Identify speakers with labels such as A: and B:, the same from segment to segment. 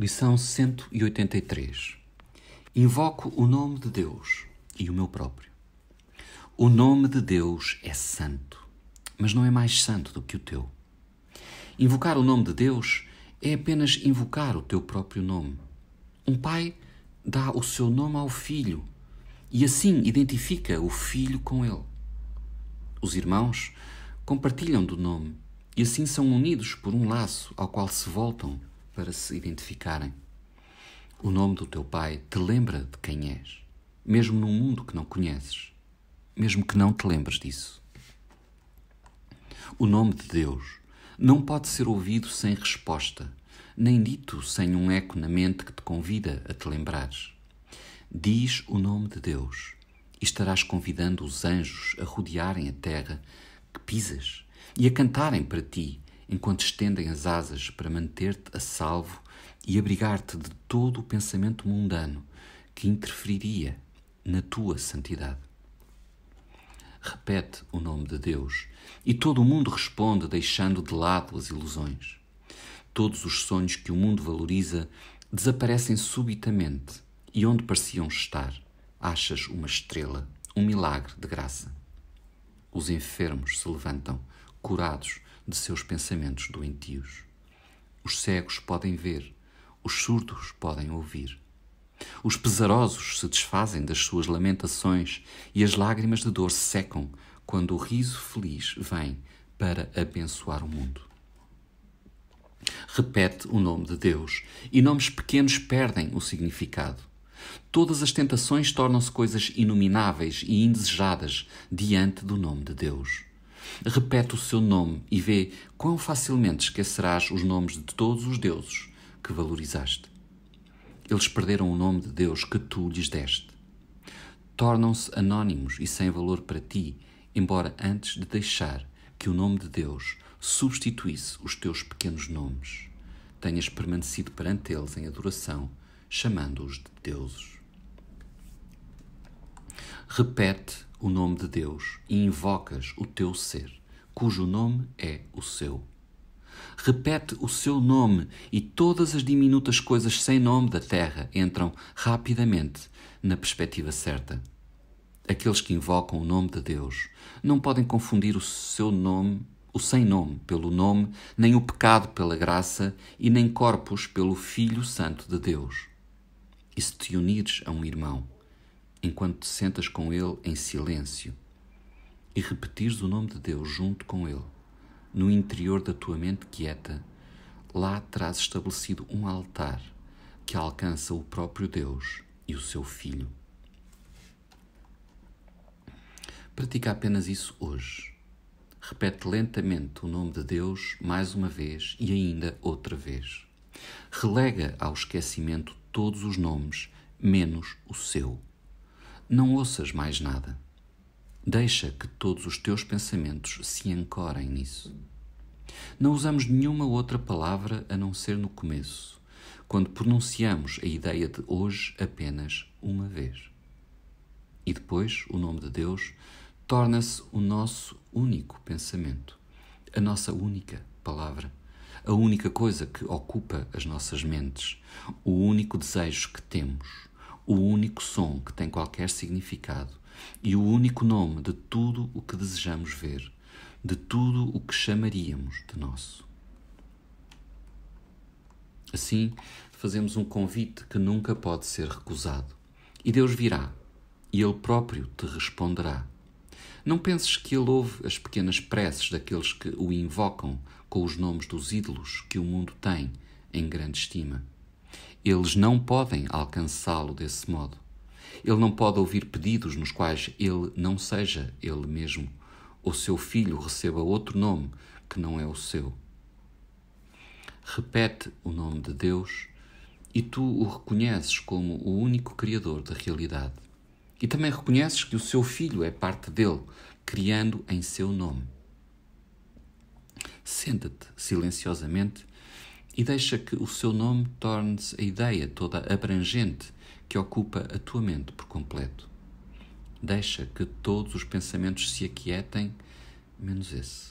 A: Lição 183. Invoco o nome de Deus e o meu próprio. O nome de Deus é santo, mas não é mais santo do que o teu. Invocar o nome de Deus é apenas invocar o teu próprio nome. Um pai dá o seu nome ao filho e assim identifica o filho com ele. Os irmãos compartilham do nome e assim são unidos por um laço ao qual se voltam para se identificarem. O nome do teu pai te lembra de quem és, mesmo num mundo que não conheces, mesmo que não te lembres disso. O nome de Deus não pode ser ouvido sem resposta, nem dito sem um eco na mente que te convida a te lembrares. Diz o nome de Deus e estarás convidando os anjos a rodearem a terra que pisas e a cantarem para ti enquanto estendem as asas para manter-te a salvo e abrigar-te de todo o pensamento mundano que interferiria na tua santidade. Repete o nome de Deus e todo o mundo responde, deixando de lado as ilusões. Todos os sonhos que o mundo valoriza desaparecem subitamente e onde pareciam estar, achas uma estrela, um milagre de graça. Os enfermos se levantam, curados, de seus pensamentos doentios. Os cegos podem ver, os surdos podem ouvir. Os pesarosos se desfazem das suas lamentações e as lágrimas de dor secam quando o riso feliz vem para abençoar o mundo. Repete o nome de Deus e nomes pequenos perdem o significado. Todas as tentações tornam-se coisas inomináveis e indesejadas diante do nome de Deus. Repete o seu nome e vê quão facilmente esquecerás os nomes de todos os deuses que valorizaste. Eles perderam o nome de Deus que tu lhes deste. Tornam-se anónimos e sem valor para ti, embora antes de deixar que o nome de Deus substituísse os teus pequenos nomes, tenhas permanecido perante eles em adoração, chamando-os de deuses. Repete o nome de Deus e invocas o teu ser, cujo nome é o seu. Repete o seu nome e todas as diminutas coisas sem nome da terra entram rapidamente na perspectiva certa. Aqueles que invocam o nome de Deus não podem confundir o seu nome, o sem nome, pelo nome, nem o pecado pela graça e nem corpos pelo Filho Santo de Deus. E se te unires a um irmão, enquanto te sentas com Ele em silêncio e repetires o nome de Deus junto com Ele, no interior da tua mente quieta, lá terás estabelecido um altar que alcança o próprio Deus e o seu Filho. Pratica apenas isso hoje. Repete lentamente o nome de Deus mais uma vez e ainda outra vez. Relega ao esquecimento todos os nomes, menos o seu. Não ouças mais nada. Deixa que todos os teus pensamentos se ancorem nisso. Não usamos nenhuma outra palavra a não ser no começo, quando pronunciamos a ideia de hoje apenas uma vez. E depois o nome de Deus torna-se o nosso único pensamento, a nossa única palavra, a única coisa que ocupa as nossas mentes, o único desejo que temos o único som que tem qualquer significado e o único nome de tudo o que desejamos ver, de tudo o que chamaríamos de nosso. Assim, fazemos um convite que nunca pode ser recusado. E Deus virá, e Ele próprio te responderá. Não penses que Ele ouve as pequenas preces daqueles que o invocam com os nomes dos ídolos que o mundo tem em grande estima. Eles não podem alcançá-lo desse modo. Ele não pode ouvir pedidos nos quais ele não seja ele mesmo, ou seu filho receba outro nome que não é o seu. Repete o nome de Deus e tu o reconheces como o único Criador da realidade. E também reconheces que o seu filho é parte dele, criando em seu nome. Senta-te silenciosamente e deixa que o seu nome torne-se a ideia toda abrangente que ocupa a tua mente por completo. Deixa que todos os pensamentos se aquietem, menos esse.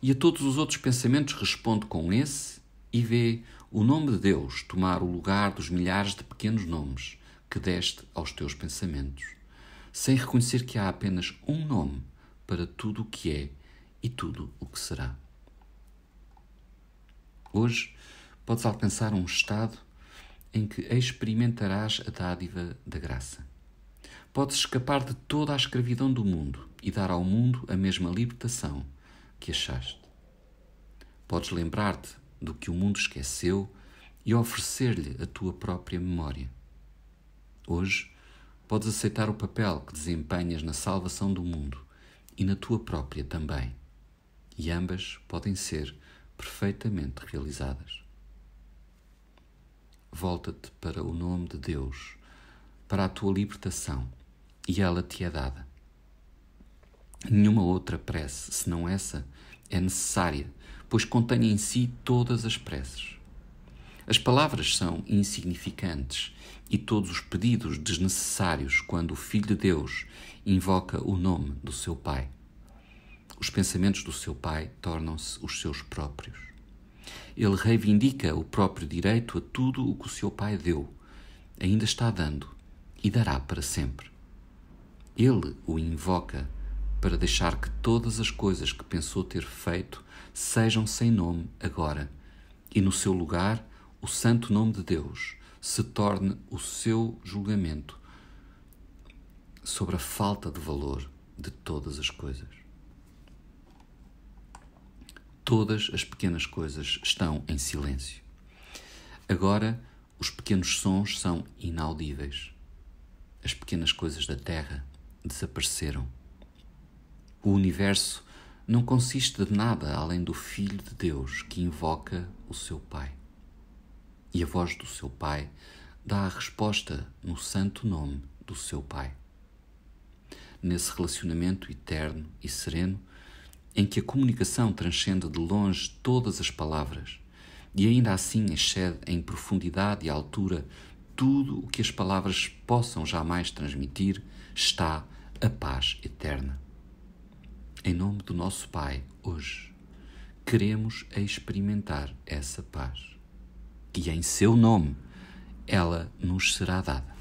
A: E a todos os outros pensamentos responde com esse e vê o nome de Deus tomar o lugar dos milhares de pequenos nomes que deste aos teus pensamentos, sem reconhecer que há apenas um nome para tudo o que é e tudo o que será. Hoje podes alcançar um estado em que experimentarás a dádiva da graça. Podes escapar de toda a escravidão do mundo e dar ao mundo a mesma libertação que achaste. Podes lembrar-te do que o mundo esqueceu e oferecer-lhe a tua própria memória. Hoje, podes aceitar o papel que desempenhas na salvação do mundo e na tua própria também. E ambas podem ser perfeitamente realizadas. Volta-te para o nome de Deus, para a tua libertação, e ela te é dada. Nenhuma outra prece, senão essa, é necessária, pois contém em si todas as preces. As palavras são insignificantes e todos os pedidos desnecessários quando o Filho de Deus invoca o nome do seu Pai. Os pensamentos do seu pai tornam-se os seus próprios. Ele reivindica o próprio direito a tudo o que o seu pai deu, ainda está dando e dará para sempre. Ele o invoca para deixar que todas as coisas que pensou ter feito sejam sem nome agora, e no seu lugar o santo nome de Deus se torne o seu julgamento sobre a falta de valor de todas as coisas todas as pequenas coisas estão em silêncio. Agora, os pequenos sons são inaudíveis. As pequenas coisas da Terra desapareceram. O universo não consiste de nada além do Filho de Deus que invoca o seu Pai. E a voz do seu Pai dá a resposta no santo nome do seu Pai. Nesse relacionamento eterno e sereno, em que a comunicação transcende de longe todas as palavras e ainda assim excede em profundidade e altura tudo o que as palavras possam jamais transmitir, está a paz eterna. Em nome do nosso Pai, hoje, queremos experimentar essa paz. E em seu nome, ela nos será dada.